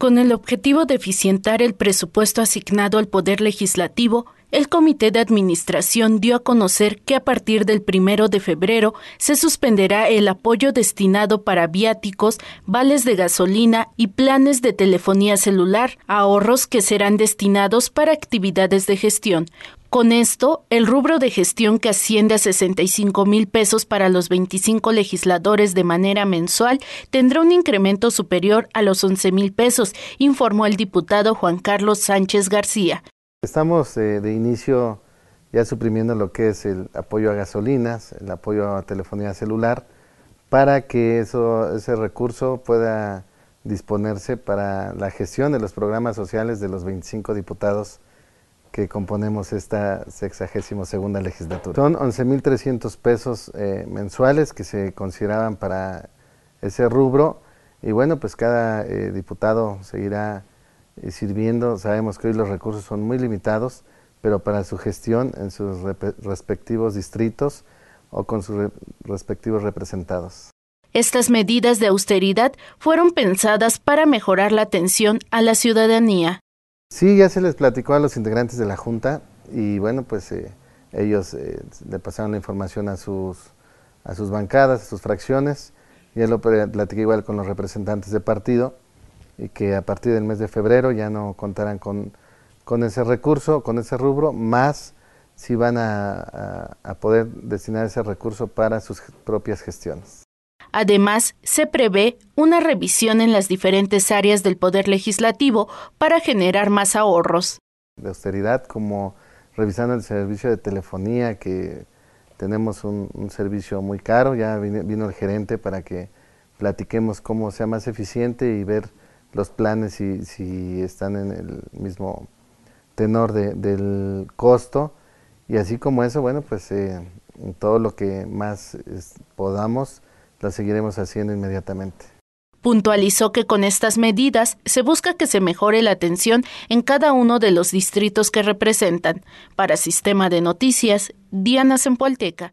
Con el objetivo de eficientar el presupuesto asignado al Poder Legislativo, el Comité de Administración dio a conocer que a partir del primero de febrero se suspenderá el apoyo destinado para viáticos, vales de gasolina y planes de telefonía celular, ahorros que serán destinados para actividades de gestión, con esto, el rubro de gestión que asciende a 65 mil pesos para los 25 legisladores de manera mensual tendrá un incremento superior a los 11 mil pesos, informó el diputado Juan Carlos Sánchez García. Estamos eh, de inicio ya suprimiendo lo que es el apoyo a gasolinas, el apoyo a telefonía celular, para que eso, ese recurso pueda disponerse para la gestión de los programas sociales de los 25 diputados que componemos esta 62 segunda legislatura. Son 11.300 pesos eh, mensuales que se consideraban para ese rubro y bueno, pues cada eh, diputado seguirá eh, sirviendo. Sabemos que hoy los recursos son muy limitados, pero para su gestión en sus respectivos distritos o con sus respectivos representados. Estas medidas de austeridad fueron pensadas para mejorar la atención a la ciudadanía. Sí, ya se les platicó a los integrantes de la Junta y bueno, pues eh, ellos eh, le pasaron la información a sus, a sus bancadas, a sus fracciones. Ya lo platiqué igual con los representantes de partido y que a partir del mes de febrero ya no contarán con, ese recurso, con ese rubro, más si van a poder destinar ese recurso para sus propias gestiones. Además, se prevé una revisión en las diferentes áreas del Poder Legislativo para generar más ahorros. De austeridad, como revisando el servicio de telefonía, que tenemos un, servicio muy caro, ya vino, el gerente para que platiquemos cómo sea más eficiente y ver los planes si, si están en el mismo tenor del costo. Y así como eso, bueno, pues eh, todo lo que más podamos la seguiremos haciendo inmediatamente. Puntualizó que con estas medidas se busca que se mejore la atención en cada uno de los distritos que representan. Para Sistema de Noticias, Diana Sempualteca.